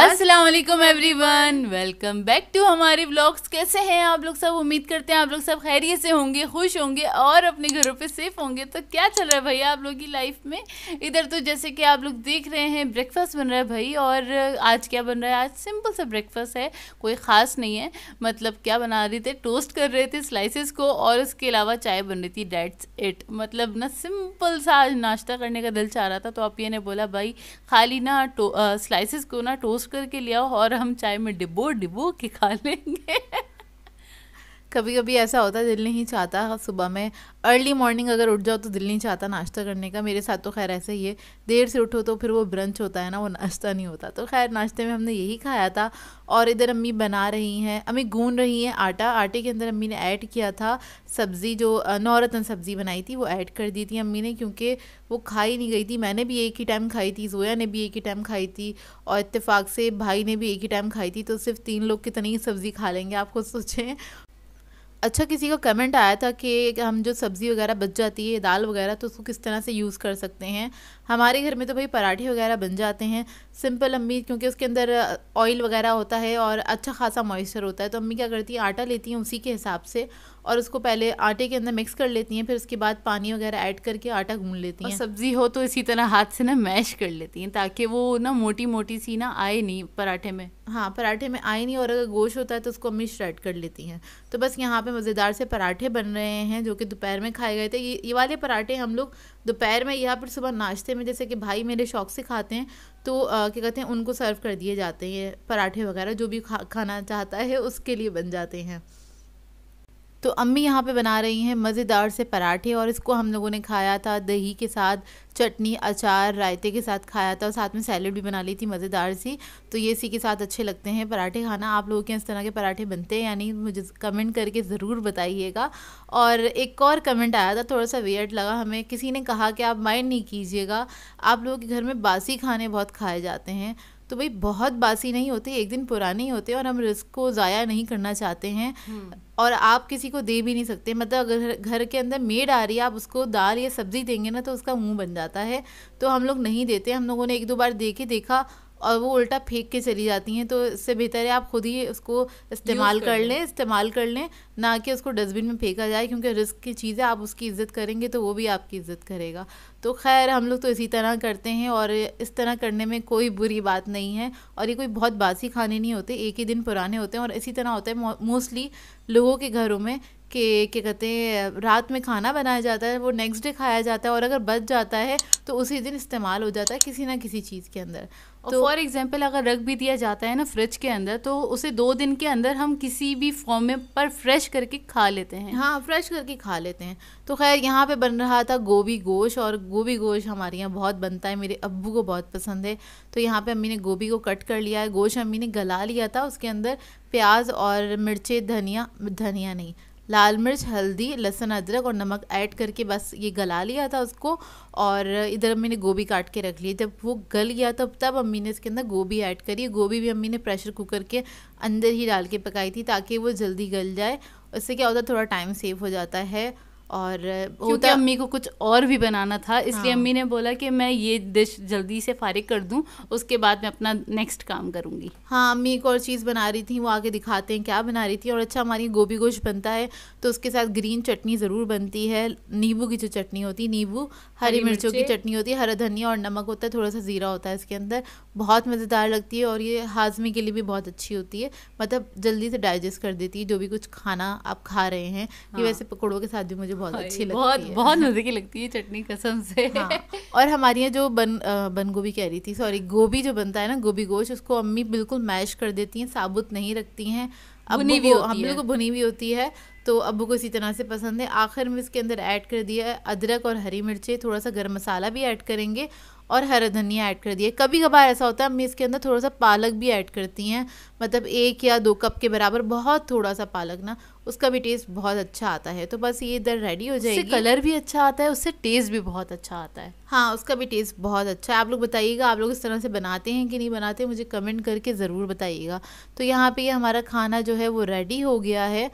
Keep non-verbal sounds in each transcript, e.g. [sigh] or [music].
अस्सलाम वालेकुम वन वेलकम बैक टू हमारे ब्लॉग्स कैसे हैं आप लोग सब उम्मीद करते हैं आप लोग सब खैरियत से होंगे खुश होंगे और अपने घरों पे सेफ होंगे तो क्या चल रहा है भैया आप लोग की लाइफ में इधर तो जैसे कि आप लोग देख रहे हैं ब्रेकफास्ट बन रहा है भाई और आज क्या बन रहा है आज सिंपल सा ब्रेकफास्ट है कोई ख़ास नहीं है मतलब क्या बना रहे थे टोस्ट कर रहे थे स्लाइसिस को और उसके अलावा चाय बन रही थी डेट्स इट मतलब ना सिंपल सा आज नाश्ता करने का दिल चाह रहा था तो आप ये ने बोला भाई खाली ना स्लाइसिस को ना टोस्ट रोस्ट करके ले आओ और हम चाय में डिबो डिबो के खा लेंगे कभी कभी ऐसा होता है दिल नहीं चाहता सुबह में अर्ली मॉर्निंग अगर उठ जाओ तो दिल नहीं चाहता नाश्ता करने का मेरे साथ तो खैर ऐसा ही है देर से उठो तो फिर वो ब्रंच होता है ना वो नाश्ता नहीं होता तो खैर नाश्ते में हमने यही खाया था और इधर अम्मी बना रही हैं अम्मी गून रही हैं आटा आटे के अंदर अम्मी ने ऐड किया था सब्ज़ी जो नौरतन सब्ज़ी बनाई थी वो ऐड कर दी थी अम्मी ने क्योंकि वो खाई नहीं गई थी मैंने भी एक ही टाइम खाई थी जोया ने भी एक ही टाइम खाई थी और इत्तेफाक से भाई ने भी एक ही टाइम खाई थी तो सिर्फ तीन लोग कितनी सब्ज़ी खा लेंगे आप खुद सोचें अच्छा किसी का कमेंट आया था कि हम जो सब्ज़ी वगैरह बच जाती है दाल वगैरह तो उसको किस तरह से यूज़ कर सकते हैं हमारे घर में तो भाई पराठे वगैरह बन जाते हैं सिंपल अम्मी क्योंकि उसके अंदर ऑयल वगैरह होता है और अच्छा खासा मॉइस्चर होता है तो अम्मी क्या करती हैं आटा लेती हैं उसी के हिसाब से और उसको पहले आटे के अंदर मिक्स कर लेती हैं फिर उसके बाद पानी वगैरह ऐड करके आटा गूंद लेती हैं सब्ज़ी हो तो इसी तरह हाथ से ना मैश कर लेती हैं ताकि वो ना मोटी मोटी सी ना आए नहीं पराठे में हाँ पराठे में आए नहीं और अगर गोश्त होता है तो उसको अम्मी श्रेड कर लेती हैं तो बस यहाँ पे मज़ेदार से पराठे बन रहे हैं जो कि दोपहर में खाए गए थे ये, ये वाले पराठे हम लोग दोपहर में या फिर सुबह नाश्ते में में जैसे कि भाई मेरे शौक से खाते हैं तो क्या कहते हैं उनको सर्व कर दिए जाते हैं पराठे वगैरह जो भी खा खाना चाहता है उसके लिए बन जाते हैं तो अम्मी यहाँ पे बना रही हैं मज़ेदार से पराठे और इसको हम लोगों ने खाया था दही के साथ चटनी अचार रायते के साथ खाया था और साथ में सैलड भी बना ली थी मज़ेदार सी तो ये इसी के साथ अच्छे लगते हैं पराठे खाना आप लोगों के इस तरह के पराठे बनते हैं यानी मुझे कमेंट करके ज़रूर बताइएगा और एक और कमेंट आया था थोड़ा सा वेट लगा हमें किसी ने कहा कि आप माइंड नहीं कीजिएगा आप लोगों के घर में बासी खाने बहुत खाए जाते हैं तो भाई बहुत बासी नहीं होते एक दिन पुराने ही होते और हम रिस्क को ज़ाया नहीं करना चाहते हैं हम्म। और आप किसी को दे भी नहीं सकते मतलब अगर घर के अंदर मेड आ रही है आप उसको दाल या सब्ज़ी देंगे ना तो उसका मुंह बन जाता है तो हम लोग नहीं देते हम लोगों ने एक दो बार दे के देखा और वो उल्टा फेंक के चली जाती हैं तो इससे बेहतर है आप खुद ही उसको इस्तेमाल कर, लें इस्तेमाल कर लें ना कि उसको डस्टबिन में फेंका जाए क्योंकि रिस्क की चीज़ है आप उसकी इज्जत करेंगे तो वो भी आपकी इज्जत करेगा तो खैर हम लोग तो इसी तरह करते हैं और इस तरह करने में कोई बुरी बात नहीं है और ये कोई बहुत बासी खाने नहीं होते एक ही दिन पुराने होते हैं और इसी तरह होता है मोस्टली लोगों के घरों में कि क्या कहते हैं रात में खाना बनाया जाता है वो नेक्स्ट डे खाया जाता है और अगर बच जाता है तो उसी दिन इस्तेमाल हो जाता है किसी ना किसी चीज़ के अंदर और फॉर तो एग्जाम्पल अगर रख भी दिया जाता है ना फ्रिज के अंदर तो उसे दो दिन के अंदर हम किसी भी फॉर्म में पर फ्रेश करके खा लेते हैं हाँ फ्रेश करके खा लेते हैं तो खैर यहाँ पे बन रहा था गोभी गोश और गोभी गोश हमारे यहाँ बहुत बनता है मेरे अब्बू को बहुत पसंद है तो यहाँ पे अम्मी ने गोभी को कट कर लिया है गोश अम्मी ने गला लिया था उसके अंदर प्याज और मिर्चें धनिया धनिया नहीं लाल मिर्च हल्दी लहसुन अदरक और नमक ऐड करके बस ये गला लिया था उसको और इधर अम्मी ने गोभी काट के रख ली जब वो गल गया तब तब अम्मी ने इसके अंदर गोभी ऐड करी गोभी भी अम्मी ने प्रेशर कुकर के अंदर ही डाल के पकाई थी ताकि वो जल्दी गल जाए उससे क्या होता है थोड़ा टाइम सेव हो जाता है और होता अम्मी को कुछ और भी बनाना था इसलिए हाँ। अम्मी ने बोला कि मैं ये डिश जल्दी से फारिग कर दूँ उसके बाद मैं अपना नेक्स्ट काम करूँगी हाँ अम्मी एक और चीज़ बना रही थी वो आगे दिखाते हैं क्या बना रही थी और अच्छा हमारी गोभी गोश बनता है तो उसके साथ ग्रीन चटनी ज़रूर बनती है नींबू की जो चटनी होती है नींबू हरी मिर्चों की चटनी होती है हरा धनिया और नमक होता है थोड़ा सा ज़ीरा होता है इसके अंदर बहुत मज़ेदार लगती है और ये हाजमे के लिए भी बहुत अच्छी होती है मतलब जल्दी से डाइजेस्ट कर देती है जो भी कुछ खाना आप खा रहे हैं ये हाँ। वैसे पकौड़ों के साथ भी मुझे बहुत हाँ, अच्छी लगती बहुत, है बहुत मज़े की लगती है चटनी कसम से [laughs] हाँ, और हमारे यहाँ जो बन बन गोभी कह रही थी सॉरी गोभी जो बनता है ना गोभी गोश्त उसको अम्मी बिल्कुल मैश कर देती हैं साबुत नहीं रखती हैं भी को हम हाँ, बिल्कुल भुनी हुई होती है तो अबू को इसी तरह से पसंद है आखिर में इसके अंदर ऐड कर दिया है अदरक और हरी मिर्चें थोड़ा सा गर्म मसाला भी ऐड करेंगे और हरा धनिया ऐड कर दिया कभी कभार ऐसा होता है अम्मी इसके अंदर थोड़ा सा पालक भी ऐड करती हैं मतलब एक या दो कप के बराबर बहुत थोड़ा सा पालक ना उसका भी टेस्ट बहुत अच्छा आता है तो बस ये इधर रेडी हो जाएगी कलर भी अच्छा आता है उससे टेस्ट भी बहुत अच्छा आता है हाँ उसका भी टेस्ट बहुत अच्छा है आप लोग बताइएगा आप लोग इस तरह से बनाते हैं कि नहीं बनाते मुझे कमेंट करके ज़रूर बताइएगा तो यहाँ पर ये हमारा खाना जो है वो रेडी हो गया है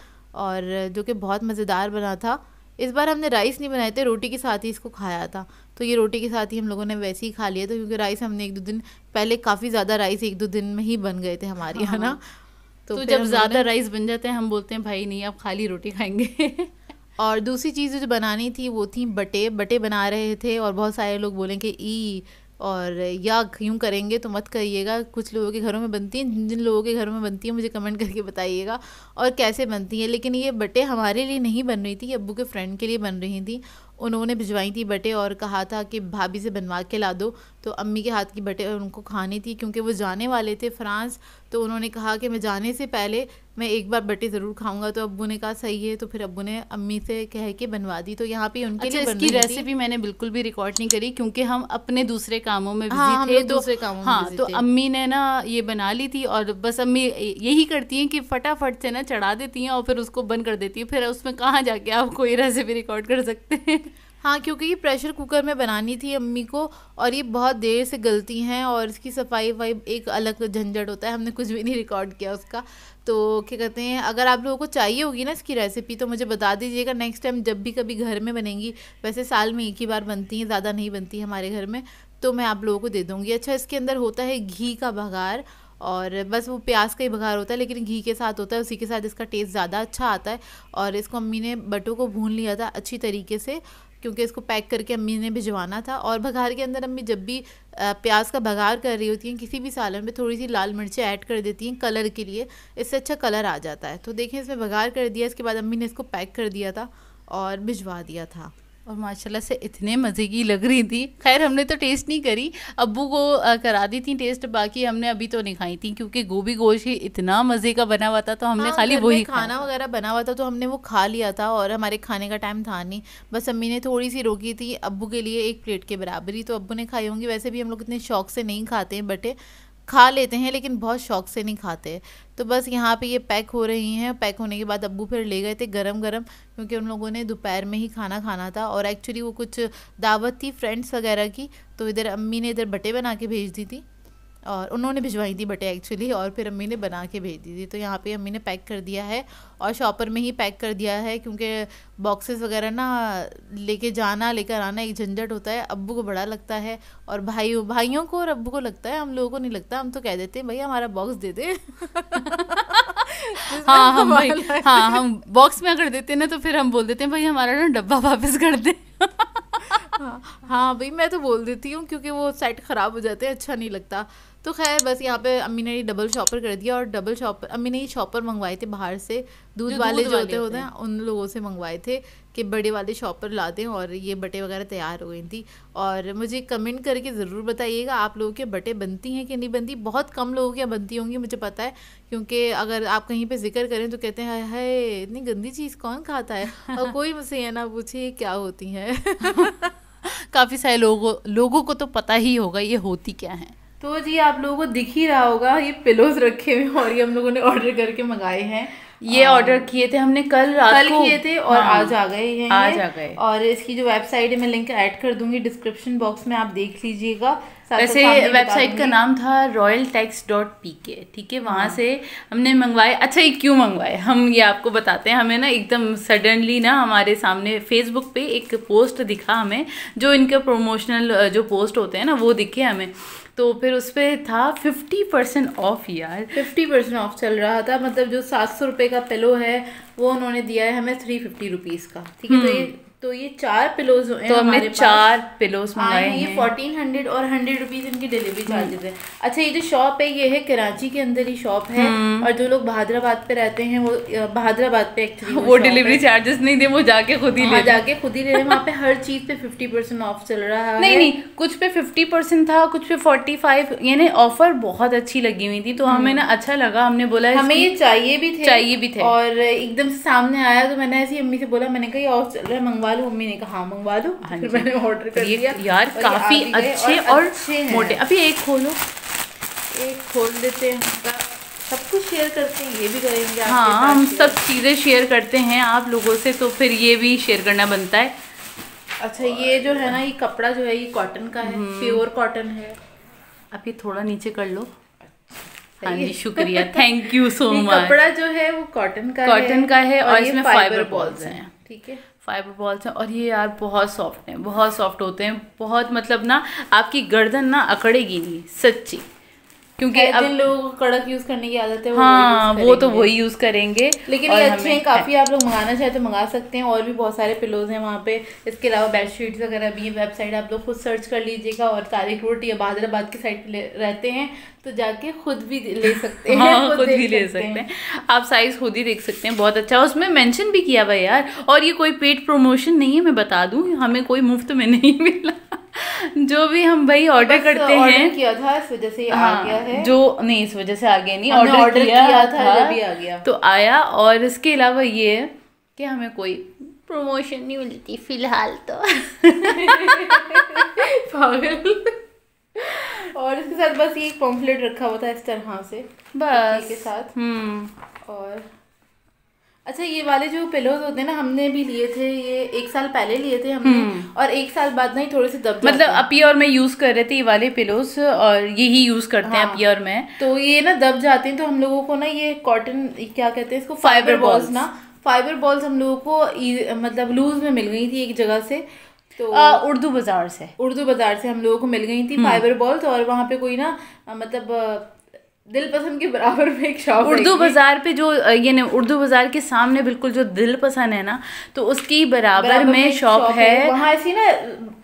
और जो कि बहुत मज़ेदार बना था इस बार हमने राइस नहीं बनाए थे रोटी के साथ ही इसको खाया था तो ये रोटी के साथ ही हम लोगों ने वैसे ही खा लिया था क्योंकि राइस हमने एक दो दिन पहले काफ़ी ज़्यादा राइस एक दो दिन में ही बन गए थे हमारे यहाँ ना हाँ। तो, तो जब ज़्यादा राइस बन जाते हैं हम बोलते हैं भाई नहीं आप खाली रोटी खाएंगे [laughs] और दूसरी चीज़ जो बनानी थी वो थी बटे बटे बना रहे थे और बहुत सारे लोग बोले कि ई और या यूँ करेंगे तो मत करिएगा कुछ लोगों के घरों में बनती हैं जिन जिन लोगों के घरों में बनती है मुझे कमेंट करके बताइएगा और कैसे बनती हैं लेकिन ये बटे हमारे लिए नहीं बन रही थी अब्बू के फ्रेंड के लिए बन रही थी उन्होंने भिजवाई थी बटे और कहा था कि भाभी से बनवा के ला दो तो अम्मी के हाथ की बटे उनको खानी थी क्योंकि वो जाने वाले थे फ्रांस तो उन्होंने कहा कि मैं जाने से पहले मैं एक बार बटे ज़रूर खाऊंगा तो अबू ने कहा सही है तो फिर अबू ने अम्मी से कह के बनवा दी तो यहाँ पे उनके अच्छा, लिए इसकी रेसिपी मैंने बिल्कुल भी रिकॉर्ड नहीं करी क्योंकि हम अपने दूसरे कामों में हाँ, थे तो, दूसरे कामों हाँ, तो अम्मी ने ना ये बना ली थी और बस अम्मी यही करती हैं कि फटाफट से ना चढ़ा देती हैं और फिर उसको बंद कर देती है फिर उसमें कहाँ जाके आप कोई रेसिपी रिकॉर्ड कर सकते हैं हाँ क्योंकि ये प्रेशर कुकर में बनानी थी अम्मी को और ये बहुत देर से गलती हैं और इसकी सफाई वफाई एक अलग झंझट होता है हमने कुछ भी नहीं रिकॉर्ड किया उसका तो क्या कहते हैं अगर आप लोगों को चाहिए होगी ना इसकी रेसिपी तो मुझे बता दीजिएगा नेक्स्ट टाइम जब भी कभी घर में बनेंगी वैसे साल में एक ही बार बनती हैं ज़्यादा नहीं बनती हमारे घर में तो मैं आप लोगों को दे दूँगी अच्छा इसके अंदर होता है घी का बघार और बस वो प्याज का ही बघार होता है लेकिन घी के साथ होता है उसी के साथ इसका टेस्ट ज़्यादा अच्छा आता है और इसको अम्मी ने बटों को भून लिया था अच्छी तरीके से क्योंकि इसको पैक करके अम्मी ने भिजवाना था और बघार के अंदर अम्मी जब भी प्याज का बघार कर रही होती हैं किसी भी सालन में थोड़ी सी लाल मिर्चें ऐड कर देती हैं कलर के लिए इससे अच्छा कलर आ जाता है तो देखें इसमें बघार कर दिया इसके बाद अम्मी ने इसको पैक कर दिया था और भिजवा दिया था और माशाल्लाह से इतने मज़े की लग रही थी खैर हमने तो टेस्ट नहीं करी अबू को करा दी थी टेस्ट बाकी हमने अभी तो नहीं खाई थी क्योंकि गोभी गोश ही इतना मज़े का बना हुआ था तो हमने हाँ, खाली वही खाना वगैरह बना हुआ था तो हमने वो खा लिया था और हमारे खाने का टाइम था नहीं बस अम्मी ने थोड़ी सी रोकी थी अबू के लिए एक प्लेट के बराबर ही तो अबू ने खाई होंगी वैसे भी हम लोग इतने शौक से नहीं खाते हैं बटे खा लेते हैं लेकिन बहुत शौक से नहीं खाते तो बस यहाँ पे ये पैक हो रही हैं पैक होने के बाद अब्बू फिर ले गए थे गरम गरम क्योंकि उन लोगों ने दोपहर में ही खाना खाना था और एक्चुअली वो कुछ दावत थी फ्रेंड्स वगैरह की तो इधर अम्मी ने इधर बटे बना के भेज दी थी और उन्होंने भिजवाई थी बटे एक्चुअली और फिर अम्मी ने बना के भेज दी थी तो यहाँ पे अम्मी ने पैक कर दिया है और शॉपर में ही पैक कर दिया है क्योंकि बॉक्सेस वगैरह ना लेके जाना लेकर आना एक झंझट होता है अब्बू को बड़ा लगता है और भाई भाइयों को और अब्बू को लगता है हम लोगों को नहीं लगता हम तो कह देते हैं भाई हमारा बॉक्स दे दे [laughs] हाँ, हाँ हम भाई हाँ हम बॉक्स में अगर देते ना तो फिर हम बोल देते हैं भाई हमारा ना डब्बा वापस कर दे [laughs] हाँ, हाँ भाई मैं तो बोल देती हूँ क्योंकि वो सेट ख़राब हो जाते हैं अच्छा नहीं लगता तो खैर बस यहाँ पे अम्मी ने डबल शॉपर कर दिया और डबल शॉपर अम्मी ने ही शॉपर मंगवाए थे बाहर से दूध वाले जो होते होते हैं उन लोगों से मंगवाए थे कि बड़े वाले शॉपर ला दें और ये बटे वगैरह तैयार हो गई थी और मुझे कमेंट करके ज़रूर बताइएगा आप लोगों के बटे बनती हैं कि नहीं बनती बहुत कम लोगों के बनती होंगी मुझे पता है क्योंकि अगर आप कहीं पे जिक्र करें तो कहते हैं है इतनी गंदी चीज़ कौन खाता है और [laughs] कोई मुझसे ये ना पूछे क्या होती हैं [laughs] काफ़ी सारे लोगों लोगों को तो पता ही होगा ये होती क्या है तो जी आप लोगों को दिख ही रहा होगा ये पिलोज रखे हुए और ये हम लोगों ने ऑर्डर करके मंगाए हैं ये ऑर्डर um, किए थे हमने कल रात कल किए थे और हाँ, आज आ गए हैं आज आ गए और इसकी जो वेबसाइट है मैं लिंक ऐड कर दूंगी डिस्क्रिप्शन बॉक्स में आप देख लीजिएगा वैसे वेबसाइट का नाम था रॉयल टैक्स डॉट पी के ठीक है वहाँ हाँ। से हमने मंगवाए अच्छा ये क्यों मंगवाए हम ये आपको बताते हैं हमें ना एकदम सडनली ना हमारे सामने फेसबुक पे एक पोस्ट दिखा हमें जो इनके प्रमोशनल जो पोस्ट होते हैं ना वो दिखे हमें तो फिर उस पर था फिफ्टी परसेंट ऑफ यार फिफ्टी परसेंट ऑफ चल रहा था मतलब जो सात सौ रुपये का पिलो है वो उन्होंने दिया है हमें थ्री फिफ्टी रुपीज़ का ठीक है तो ये तो ये चार पिलोज तो हमने चार पिलोज हाँ, मंगाए हैं ये फोर्टीन हंड्रेड और हंड्रेड रुपीज़ इनकी डिलीवरी चार्जेस है अच्छा ये जो शॉप है ये है कराची के अंदर ही शॉप है हम्म। और जो लोग भादराबाद पे रहते हैं वो भादराबाद पे एक्चुअली वो डिलीवरी चार्जेस नहीं दे वो जाके खुद ही हाँ, ले जाके खुद ही ले रहे वहाँ पे हर चीज़ पे फिफ्टी परसेंट ऑफ चल रहा है नहीं नहीं कुछ पे फिफ्टी परसेंट था कुछ पे फोर्टी फाइव यानी ऑफर बहुत अच्छी लगी हुई थी तो हम्म। हमें ना अच्छा लगा हमने बोला हमें ये चाहिए भी थे चाहिए भी थे और एकदम से सामने आया तो मैंने ऐसी अम्मी से बोला मैंने कहा ऑफ चल रहा है मंगवा मंगवा लूँ मम्मी ने कहा हाँ मंगवा लो हाँ फिर मैंने ऑर्डर कर दिया यार काफ़ी अच्छे और, मोटे अभी एक खोलो एक खोल देते हैं सब कुछ शेयर करते हैं ये भी करेंगे आपके हाँ हम सब चीज़ें शेयर करते हैं आप लोगों से तो फिर ये भी शेयर करना बनता है अच्छा ये जो है ना ये कपड़ा जो है ये कॉटन का है प्योर हम्म। कॉटन है आप ये थोड़ा नीचे कर लो अच्छा, हाँ जी शुक्रिया थैंक यू सो मच कपड़ा जो है वो कॉटन का कॉटन का है और इसमें फाइबर बॉल्स हैं ठीक है फाइबर बॉल्स हैं और ये यार बहुत सॉफ्ट हैं बहुत सॉफ्ट होते हैं बहुत मतलब ना आपकी गर्दन ना अकड़ेगी नहीं सच्ची क्योंकि अब लोग कड़क यूज करने की आदत है हाँ वो, तो वही यूज करेंगे लेकिन ये अच्छे हैं काफी आप लोग मंगाना चाहते तो मंगा सकते हैं और भी बहुत सारे पिलोज हैं वहाँ पे इसके अलावा बेडशीट्स वगैरह भी वेबसाइट आप लोग खुद सर्च कर लीजिएगा और तारीख रोड या बादराबाद की साइड रहते हैं तो जाके खुद भी ले हाँ, सकते हैं हाँ, खुद भी ले सकते हैं आप साइज खुद ही देख सकते हैं बहुत अच्छा उसमें मेंशन भी किया हुआ यार और ये कोई पेड प्रमोशन नहीं है मैं बता दूँ हमें कोई मुफ्त में नहीं मिला [laughs] जो भी हम भाई ऑर्डर करते हैं किया था इस वजह से हाँ, आ गया है जो नहीं इस वजह से आगे नहीं ऑर्डर किया, किया था, था आ गया तो आया और इसके अलावा ये है कि हमें कोई प्रमोशन नहीं मिलती फिलहाल तो [laughs] पागल और इसके साथ बस ये पॉम्फलेट रखा हुआ था इस तरह से बस के साथ हम्म। और अच्छा ये वाले जो पिलोज होते हैं ना हमने भी लिए थे ये एक साल पहले लिए थे हमने हम्म। और एक साल बाद ना ही थोड़े से दब मतलब अपी और मैं यूज कर रहे थे ये वाले पिलोज और ही यूज करते हाँ, हैं अपी और मैं तो ये ना दब जाते हैं तो हम लोगों को ना ये कॉटन क्या कहते हैं इसको फाइबर बॉल्स ना फाइबर बॉल्स हम लोगों को e, मतलब लूज में मिल गई थी एक जगह से तो उर्दू बाजार से उर्दू बाजार से हम लोगों को मिल गई थी फाइबर हम्म। बॉल्स और वहाँ पे कोई ना मतलब दिल पसंद के बराबर में एक शॉप उर्दू बाज़ार पे जो ये उर्दू बाज़ार के सामने बिल्कुल जो दिल पसंद है ना तो उसकी बराबर, बराबर में शॉप है वहाँ ऐसी ना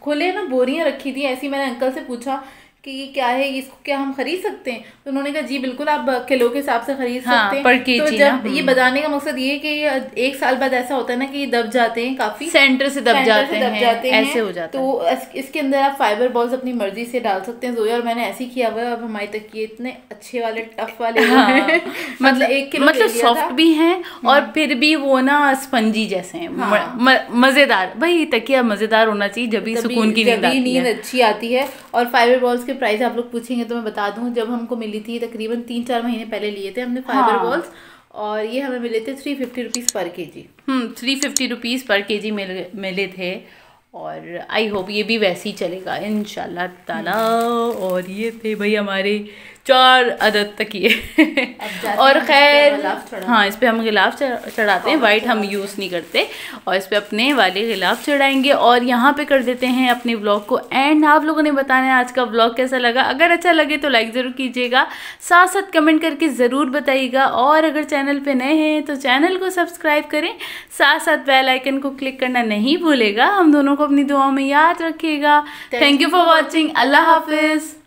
खुले ना बोरियाँ रखी थी ऐसी मैंने अंकल से पूछा कि ये क्या है इसको क्या हम खरीद सकते हैं तो उन्होंने कहा जी बिल्कुल आप किलो के हिसाब से खरीद हाँ, सकते हैं पर के तो जब हम्म। ये बताने का मकसद ये है कि एक साल बाद ऐसा होता है ना कि ये दब जाते हैं काफी सेंटर से दब जाते, हैं, जाते हैं ऐसे हो जाते तो इसके अंदर आप फाइबर बॉल्स अपनी मर्जी से डाल सकते हैं जोया और मैंने ऐसे ही किया हुआ है अब हमारे तक ये इतने अच्छे वाले टफ वाले हाँ, मतलब एक किलो मतलब सॉफ्ट भी हैं हम्म। और फिर भी वो ना स्पंजी जैसे हैं हाँ। मजेदार भाई तकिया मजेदार होना चाहिए जब भी सुकून की नींद अच्छी आती है और फाइबर बॉल्स के इसके प्राइस आप लोग पूछेंगे तो मैं बता दूँ जब हमको मिली थी तकरीबन तीन चार महीने पहले लिए थे हमने फाइबर हाँ। बॉल्स और ये हमें मिले थे थ्री फिफ्टी रुपीज़ पर के जी थ्री फिफ्टी रुपीज़ पर के जी मिल मिले थे और आई होप ये भी वैसे ही चलेगा इन ताला और ये थे भाई हमारे चार अदद ये और खैर हाँ इस पर हम गिलाफ चढ़ाते हैं वाइट हम यूज़ नहीं करते और इस पर अपने वाले गिलाफ चढ़ाएंगे और यहाँ पे कर देते हैं अपने ब्लॉग को एंड आप लोगों ने बताना है आज का ब्लॉग कैसा लगा अगर अच्छा लगे तो लाइक ज़रूर कीजिएगा साथ साथ कमेंट करके ज़रूर बताइएगा और अगर चैनल पर नए हैं तो चैनल को सब्सक्राइब करें साथ साथ बेल आइकन को क्लिक करना नहीं भूलेगा हम दोनों को अपनी दुआओं में याद रखिएगा थैंक यू फॉर वॉचिंग अल्लाह हाफिज़